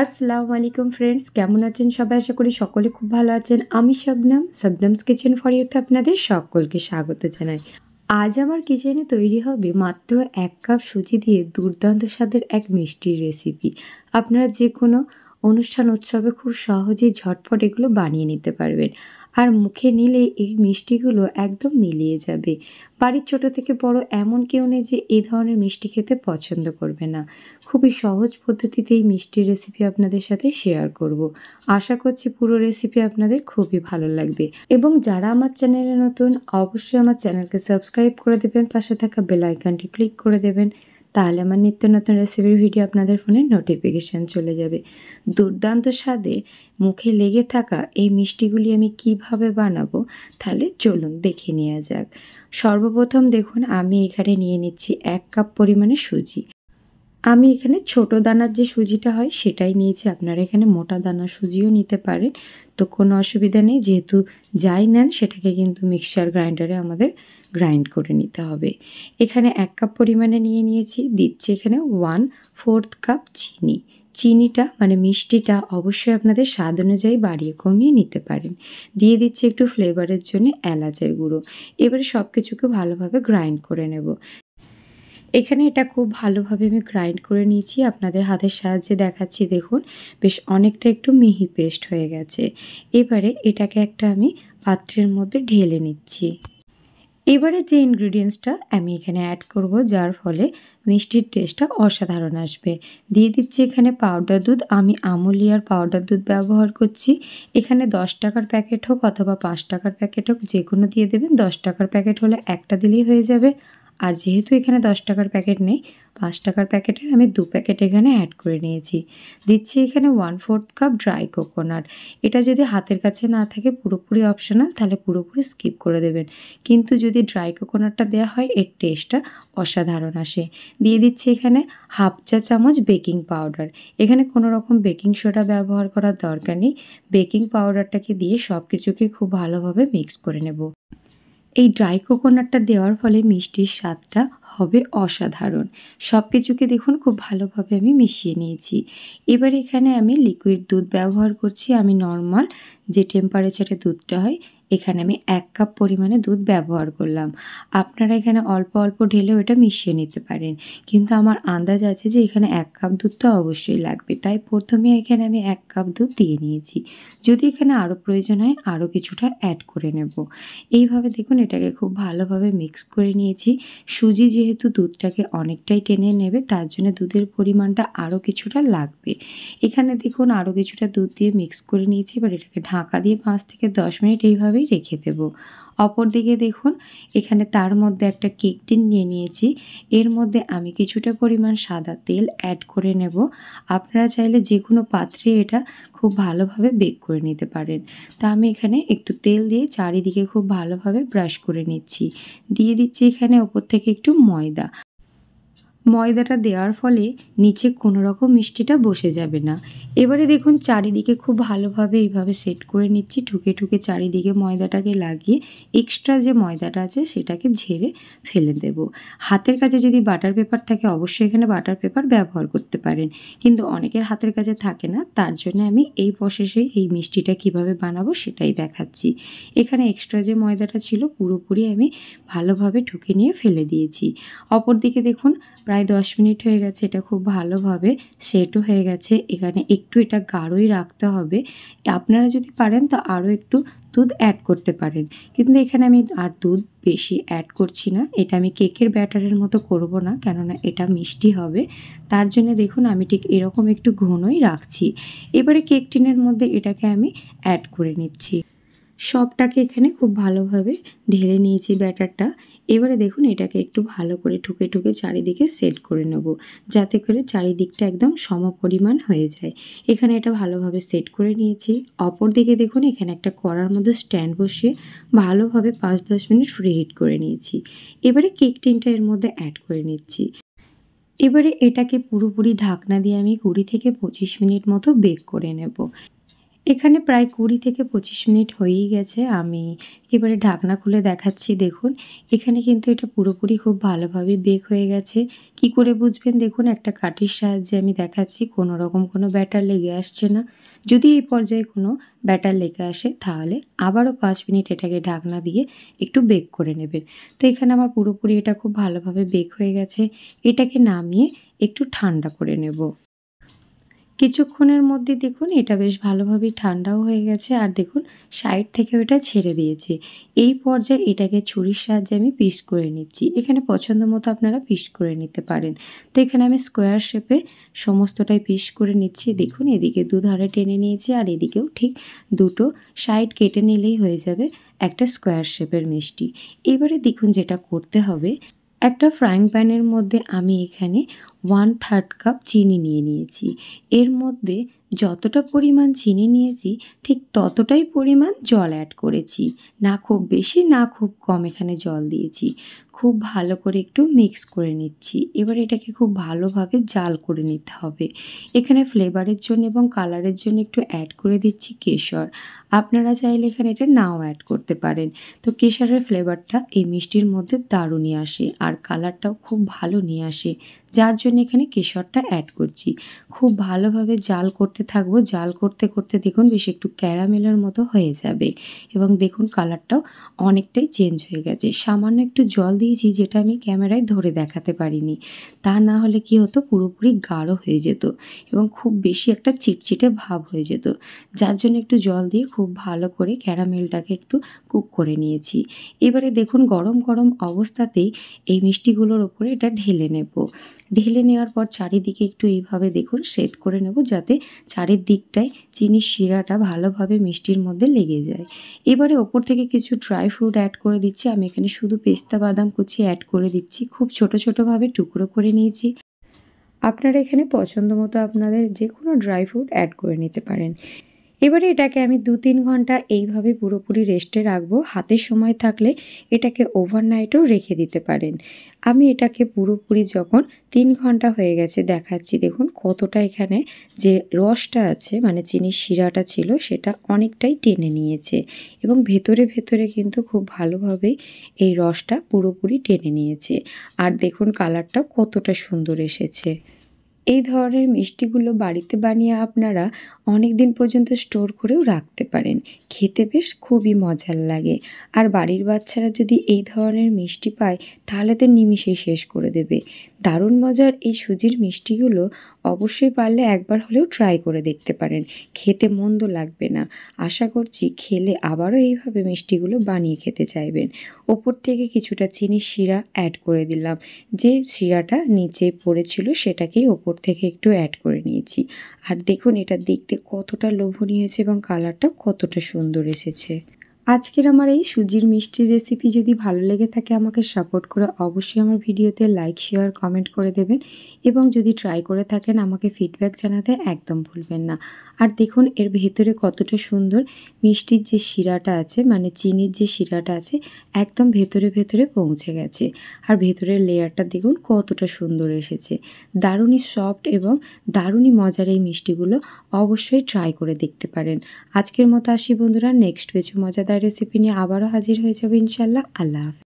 আসসালামু আলাইকুম ফ্রেন্ডস কেমন আছেন সবাই আশা করি সকলে খুব ভালো আছেন আমি শবনাম শবনামস কিচেন ফর ইউতে আপনাদের সকলকে স্বাগত জানাই আজ আমার কিচেনে তৈরি হবে মাত্র এক কাপ সুজি দিয়ে দুর্দান্ত স্বাদের এক মিষ্টির রেসিপি আপনারা যে কোনো অনুষ্ঠান উৎসবে খুব সহজেই ঝটপট এগুলো বানিয়ে নিতে পারবেন আর মুখে নিলে এই মিষ্টিগুলো একদম মিলিয়ে যাবে বাড়ির ছোট থেকে বড় এমন কেউ নেই যে এই ধরনের মিষ্টি খেতে পছন্দ করবে না খুবই সহজ পদ্ধতিতে এই মিষ্টির রেসিপি আপনাদের সাথে শেয়ার করব। আশা করছি পুরো রেসিপি আপনাদের খুবই ভালো লাগবে এবং যারা আমার চ্যানেলে নতুন অবশ্যই আমার চ্যানেলকে সাবস্ক্রাইব করে দেবেন পাশে থাকা বেল ক্লিক করে দেবেন তাহলে আমার নিত্য নতুন রেসিপির ভিডিও আপনাদের ফোনে নোটিফিকেশান চলে যাবে দুর্দান্ত স্বাদে মুখে লেগে থাকা এই মিষ্টিগুলি আমি কিভাবে বানাবো তাহলে চলুন দেখে নেওয়া যাক সর্বপ্রথম দেখুন আমি এখানে নিয়ে নিচ্ছি এক কাপ পরিমাণে সুজি আমি এখানে ছোট দানার যে সুজিটা হয় সেটাই নিয়েছি আপনারা এখানে মোটা দানার সুজিও নিতে পারেন তো কোনো অসুবিধা নেই যেহেতু যাই নেন সেটাকে কিন্তু মিক্সচার গ্রাইন্ডারে আমাদের গ্রাইন্ড করে নিতে হবে এখানে এক কাপ পরিমাণে নিয়ে নিয়েছি দিচ্ছি এখানে ওয়ান ফোর্থ কাপ চিনি চিনিটা মানে মিষ্টিটা অবশ্যই আপনাদের স্বাদ অনুযায়ী বাড়িয়ে কমিয়ে নিতে পারেন দিয়ে দিচ্ছি একটু ফ্লেভারের জন্য এলাচের গুঁড়ো এবারে সব কিছুকে ভালোভাবে গ্রাইন্ড করে নেব এখানে এটা খুব ভালোভাবে আমি গ্রাইন্ড করে নিয়েছি আপনাদের হাতের সাহায্যে দেখাচ্ছি দেখুন বেশ অনেকটা একটু মিহি পেস্ট হয়ে গেছে এবারে এটাকে একটা আমি পাত্রের মধ্যে ঢেলে নিচ্ছি এবারে যে ইনগ্রিডিয়েন্টসটা আমি এখানে অ্যাড করব যার ফলে মিষ্টির টেস্টটা অসাধারণ আসবে দিয়ে দিচ্ছি এখানে পাউডার দুধ আমি আমুলিয়ার পাউডার দুধ ব্যবহার করছি এখানে দশ টাকার প্যাকেট হোক অথবা পাঁচ টাকার প্যাকেট হোক যে কোনো দিয়ে দেবেন দশ টাকার প্যাকেট হলে একটা দিলেই হয়ে যাবে আর যেহেতু এখানে দশ টাকার প্যাকেট নেই পাঁচ টাকার প্যাকেটের আমি দু প্যাকেট এখানে অ্যাড করে নিয়েছি দিচ্ছি এখানে one fourth cup dry coconut এটা যদি হাতের কাছে না থাকে পুরোপুরি অপশনাল তাহলে পুরোপুরি স্কিপ করে দেবেন কিন্তু যদি ড্রাই কোকোনাটটা দেওয়া হয় এর টেস্টটা অসাধারণ আসে দিয়ে দিচ্ছি এখানে হাফ চা চামচ বেকিং পাউডার এখানে কোনো রকম বেকিং সোডা ব্যবহার করার দরকার নেই বেকিং পাউডারটাকে দিয়ে সব কিছুকে খুব ভালোভাবে মিক্স করে নেব এই ড্রাই কোকোনাটটা দেওয়ার ফলে মিষ্টির স্বাদটা হবে অসাধারণ সব কিছুকে দেখুন খুব ভালোভাবে আমি মিশিয়ে নিয়েছি এবার এখানে আমি লিকুইড দুধ ব্যবহার করছি আমি নর্মাল যে টেম্পারেচারে দুধটা হয় এখানে আমি এক কাপ পরিমাণে দুধ ব্যবহার করলাম আপনারা এখানে অল্প অল্প ঢেলেও এটা মিশিয়ে নিতে পারেন কিন্তু আমার আন্দাজ আছে যে এখানে এক কাপ দুধ তো অবশ্যই লাগবে তাই প্রথমে এখানে আমি এক কাপ দুধ দিয়ে নিয়েছি যদি এখানে আরও প্রয়োজন হয় আরও কিছুটা অ্যাড করে নেব এইভাবে দেখুন এটাকে খুব ভালোভাবে মিক্স করে নিয়েছি সুজি যেহেতু দুধটাকে অনেকটাই টেনে নেবে তার জন্য দুধের পরিমাণটা আরও কিছুটা লাগবে এখানে দেখুন আরও কিছুটা দুধ দিয়ে মিক্স করে নিয়েছি এবার এটাকে ঢাকা দিয়ে পাঁচ থেকে দশ মিনিট এইভাবেই রেখে দেব অপরদিকে দেখুন এখানে তার মধ্যে একটা কেক টিন নিয়ে নিয়েছি এর মধ্যে আমি কিছুটা পরিমাণ সাদা তেল অ্যাড করে নেব আপনারা চাইলে যে কোনো পাত্রে এটা খুব ভালোভাবে বেক করে নিতে পারেন তা আমি এখানে একটু তেল দিয়ে চারিদিকে খুব ভালোভাবে ব্রাশ করে নিচ্ছি দিয়ে দিচ্ছি এখানে ওপর থেকে একটু ময়দা ময়দাটা দেওয়ার ফলে নিচে কোনো রকম মিষ্টিটা বসে যাবে না এবারে দেখুন চারিদিকে খুব ভালোভাবে এইভাবে সেট করে নিচ্ছি ঠুকে ঠুকে চারিদিকে ময়দাটাকে লাগিয়ে এক্সট্রা যে ময়দাটা আছে সেটাকে ঝেড়ে ফেলে দেব হাতের কাছে যদি বাটার পেপার থাকে অবশ্যই এখানে বাটার পেপার ব্যবহার করতে পারেন কিন্তু অনেকের হাতের কাছে থাকে না তার জন্য আমি এই প্রসেসে এই মিষ্টিটা কিভাবে বানাবো সেটাই দেখাচ্ছি এখানে এক্সট্রা যে ময়দাটা ছিল পুরোপুরি আমি ভালোভাবে ঠুকে নিয়ে ফেলে দিয়েছি অপরদিকে দেখুন প্রায় দশ মিনিট হয়ে গেছে এটা খুব ভালোভাবে সেটও হয়ে গেছে এখানে একটু এটা গাঢ়ই রাখতে হবে আপনারা যদি পারেন তো আরও একটু দুধ অ্যাড করতে পারেন কিন্তু এখানে আমি আর দুধ বেশি অ্যাড করছি না এটা আমি কেকের ব্যাটারের মতো করব না কেননা এটা মিষ্টি হবে তার জন্য দেখুন আমি ঠিক এরকম একটু ঘনই রাখছি এবারে কেক টিনের মধ্যে এটাকে আমি অ্যাড করে নিচ্ছি সবটাকে এখানে খুব ভালোভাবে ঢেলে নিয়েছি ব্যাটারটা এবারে দেখুন এটাকে একটু ভালো করে ঠুকে ঠুকে চারিদিকে সেট করে নেব যাতে করে চারিদিকটা একদম সমপরিমাণ হয়ে যায় এখানে এটা ভালোভাবে সেট করে নিয়েছি অপর দিকে দেখুন এখানে একটা কড়ার মধ্যে স্ট্যান্ড বসিয়ে ভালোভাবে পাঁচ দশ মিনিট ফ্রি হিট করে নিয়েছি এবারে কেক টিনটা এর মধ্যে অ্যাড করে নিচ্ছি এবারে এটাকে পুরোপুরি ঢাকনা দিয়ে আমি কুড়ি থেকে পঁচিশ মিনিট মতো বেক করে নেব এখানে প্রায় কুড়ি থেকে পঁচিশ মিনিট হয়েই গেছে আমি এবারে ঢাকনা খুলে দেখাচ্ছি দেখুন এখানে কিন্তু এটা পুরোপুরি খুব ভালোভাবে বেক হয়ে গেছে কি করে বুঝবেন দেখুন একটা কাঠির সাহায্যে আমি দেখাচ্ছি কোনো রকম কোনো ব্যাটার লেগে আসছে না যদি এই পর্যায়ে কোনো ব্যাটার লেগে আসে তাহলে আবারও পাঁচ মিনিট এটাকে ঢাকনা দিয়ে একটু বেক করে নেবেন তো এখানে আমার পুরোপুরি এটা খুব ভালোভাবে বেক হয়ে গেছে এটাকে নামিয়ে একটু ঠান্ডা করে নেব কিছুক্ষণের মধ্যে দেখুন এটা বেশ ভালোভাবেই ঠান্ডাও হয়ে গেছে আর দেখুন সাইড থেকে ওটা ছেড়ে দিয়েছে এই পর্যায়ে এটাকে ছুরির সাহায্যে আমি পিস করে নিচ্ছি এখানে পছন্দ মতো আপনারা পিস করে নিতে পারেন তো এখানে আমি স্কোয়ার শেপে সমস্তটাই পিস করে নিচ্ছি দেখুন এদিকে দুধারে টেনে নিয়েছি আর এদিকেও ঠিক দুটো সাইড কেটে নিলেই হয়ে যাবে একটা স্কোয়ার শেপের মিষ্টি এবারে দেখুন যেটা করতে হবে একটা ফ্রাইং প্যানের মধ্যে আমি এখানে ওয়ান থার্ড কাপ চিনি নিয়ে নিয়েছি এর মধ্যে যতটা পরিমাণ চিনি নিয়েছি ঠিক ততটাই পরিমাণ জল অ্যাড করেছি না খুব বেশি না খুব কম এখানে জল দিয়েছি খুব ভালো করে একটু মিক্স করে নিচ্ছি এবার এটাকে খুব ভালোভাবে জাল করে নিতে হবে এখানে ফ্লেভারের জন্য এবং কালারের জন্য একটু অ্যাড করে দিচ্ছি কেশর আপনারা চাইলে এখানে এটা নাও অ্যাড করতে পারেন তো কেশরের ফ্লেভারটা এই মিষ্টির মধ্যে দারুণই আসে আর কালারটাও খুব ভালো নিয়ে আসে যার জন্য এখানে কেশরটা অ্যাড করছি খুব ভালোভাবে জাল করতে থাকবো জাল করতে করতে দেখুন বেশ একটু ক্যারামেলের মতো হয়ে যাবে এবং দেখুন কালারটাও অনেকটাই চেঞ্জ হয়ে গেছে সামান্য একটু জল দিয়েছি যেটা আমি ক্যামেরায় ধরে দেখাতে পারিনি তা না হলে কি হতো পুরোপুরি গাঢ় হয়ে যেত এবং খুব বেশি একটা চিটচিটে ভাব হয়ে যেত যার জন্য একটু জল দিয়ে খুব ভালো করে ক্যারামেলটাকে একটু কুক করে নিয়েছি এবারে দেখুন গরম গরম অবস্থাতেই এই মিষ্টিগুলোর ওপরে এটা ঢেলে নেব ঢেলে নেওয়ার পর চারিদিকে একটু এইভাবে দেখুন সেট করে নেব যাতে চারিদিকটায় চিনির শিরাটা ভালোভাবে মিষ্টির মধ্যে লেগে যায় এবারে ওপর থেকে কিছু ড্রাই ফ্রুট অ্যাড করে দিচ্ছি আমি এখানে শুধু পেস্তা বাদাম কুচি অ্যাড করে দিচ্ছি খুব ছোট ছোটোভাবে টুকরো করে নিয়েছি আপনারা এখানে পছন্দ মতো আপনাদের যে কোনো ড্রাই ফ্রুট অ্যাড করে নিতে পারেন এবারে এটাকে আমি দু তিন ঘন্টা এইভাবে পুরোপুরি রেস্টে রাখবো হাতে সময় থাকলে এটাকে ওভারনাইটও রেখে দিতে পারেন আমি এটাকে পুরোপুরি যখন তিন ঘন্টা হয়ে গেছে দেখাচ্ছি দেখুন কতটা এখানে যে রসটা আছে মানে চিনির শিরাটা ছিল সেটা অনেকটাই টেনে নিয়েছে এবং ভেতরে ভেতরে কিন্তু খুব ভালোভাবে এই রসটা পুরোপুরি টেনে নিয়েছে আর দেখুন কালারটা কতটা সুন্দর এসেছে এই ধরনের মিষ্টিগুলো বাড়িতে বানিয়ে আপনারা অনেক দিন পর্যন্ত স্টোর করেও রাখতে পারেন খেতে বেশ খুবই মজার লাগে আর বাড়ির বাচ্চারা যদি এই ধরনের মিষ্টি পায় তাহলে তো নিমিষেই শেষ করে দেবে দারুণ মজার এই সুজির মিষ্টিগুলো অবশ্যই পারলে একবার হলেও ট্রাই করে দেখতে পারেন খেতে মন্দ লাগবে না আশা করছি খেলে আবারও এইভাবে মিষ্টিগুলো বানিয়ে খেতে চাইবেন ওপর থেকে কিছুটা চিনি শিরা অ্যাড করে দিলাম যে শিরাটা নিচে পড়েছিল সেটাকেই ওপর থেকে একটু অ্যাড করে নিয়েছি আর দেখুন এটা দেখতে কতটা লোভনীয় হয়েছে এবং কালারটা কতটা সুন্দর এসেছে আজকের আমার এই সুজির মিষ্টির রেসিপি যদি ভালো লেগে থাকে আমাকে সাপোর্ট করে অবশ্যই আমার ভিডিওতে লাইক শেয়ার কমেন্ট করে দেবেন এবং যদি ট্রাই করে থাকেন আমাকে ফিডব্যাক জানাতে একদম ভুলবেন না আর দেখুন এর ভেতরে কতটা সুন্দর মিষ্টির যে শিরাটা আছে মানে চিনির যে শিরাটা আছে একদম ভেতরে ভেতরে পৌঁছে গেছে আর ভেতরের লেয়ারটা দেখুন কতটা সুন্দর এসেছে দারুণই সফট এবং দারুণই মজার এই মিষ্টিগুলো অবশ্যই ট্রাই করে দেখতে পারেন আজকের মতো আসি বন্ধুরা নেক্সট কিছু মজাদার রেসিপি নিয়ে আবারও হাজির হয়ে যাবে ইনশাল্লাহ আল্লাহ